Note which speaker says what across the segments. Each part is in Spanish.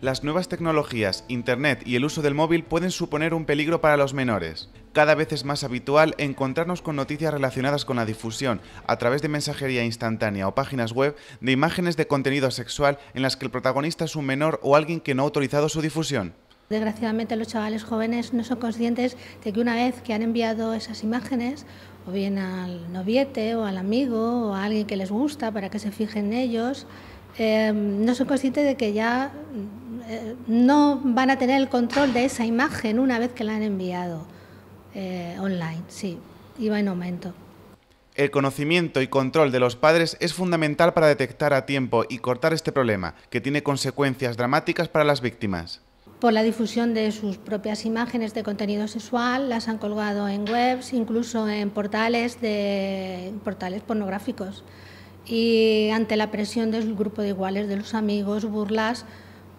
Speaker 1: las nuevas tecnologías, Internet y el uso del móvil pueden suponer un peligro para los menores. Cada vez es más habitual encontrarnos con noticias relacionadas con la difusión, a través de mensajería instantánea o páginas web, de imágenes de contenido sexual en las que el protagonista es un menor o alguien que no ha autorizado su difusión.
Speaker 2: Desgraciadamente los chavales jóvenes no son conscientes de que una vez que han enviado esas imágenes, o bien al noviete o al amigo o a alguien que les gusta para que se fijen ellos, eh, no son conscientes de que ya eh, no van a tener el control de esa imagen una vez que la han enviado eh, online, sí, iba en aumento.
Speaker 1: El conocimiento y control de los padres es fundamental para detectar a tiempo y cortar este problema, que tiene consecuencias dramáticas para las víctimas.
Speaker 2: Por la difusión de sus propias imágenes de contenido sexual, las han colgado en webs, incluso en portales, de, portales pornográficos. Y ante la presión del grupo de iguales, de los amigos, burlas,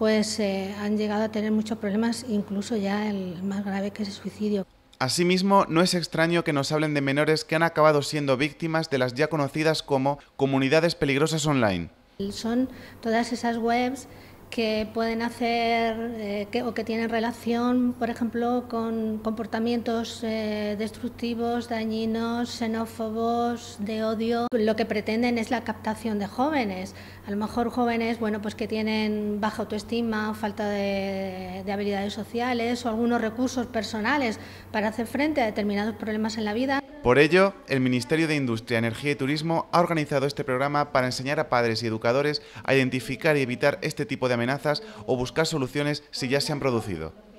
Speaker 2: pues han llegado a tener muchos problemas, incluso ya el más grave que es el suicidio.
Speaker 1: Asimismo, no es extraño que nos hablen de menores que han acabado siendo víctimas de las ya conocidas como comunidades peligrosas online.
Speaker 2: Son todas esas webs que pueden hacer eh, o que tienen relación, por ejemplo, con comportamientos eh, destructivos, dañinos, xenófobos, de odio. Lo que pretenden es la captación de jóvenes. A lo mejor jóvenes, bueno, pues que tienen baja autoestima, falta de habilidades sociales o algunos recursos personales para hacer frente a determinados problemas en la vida.
Speaker 1: Por ello, el Ministerio de Industria, Energía y Turismo ha organizado este programa para enseñar a padres y educadores a identificar y evitar este tipo de amenazas o buscar soluciones si ya se han producido.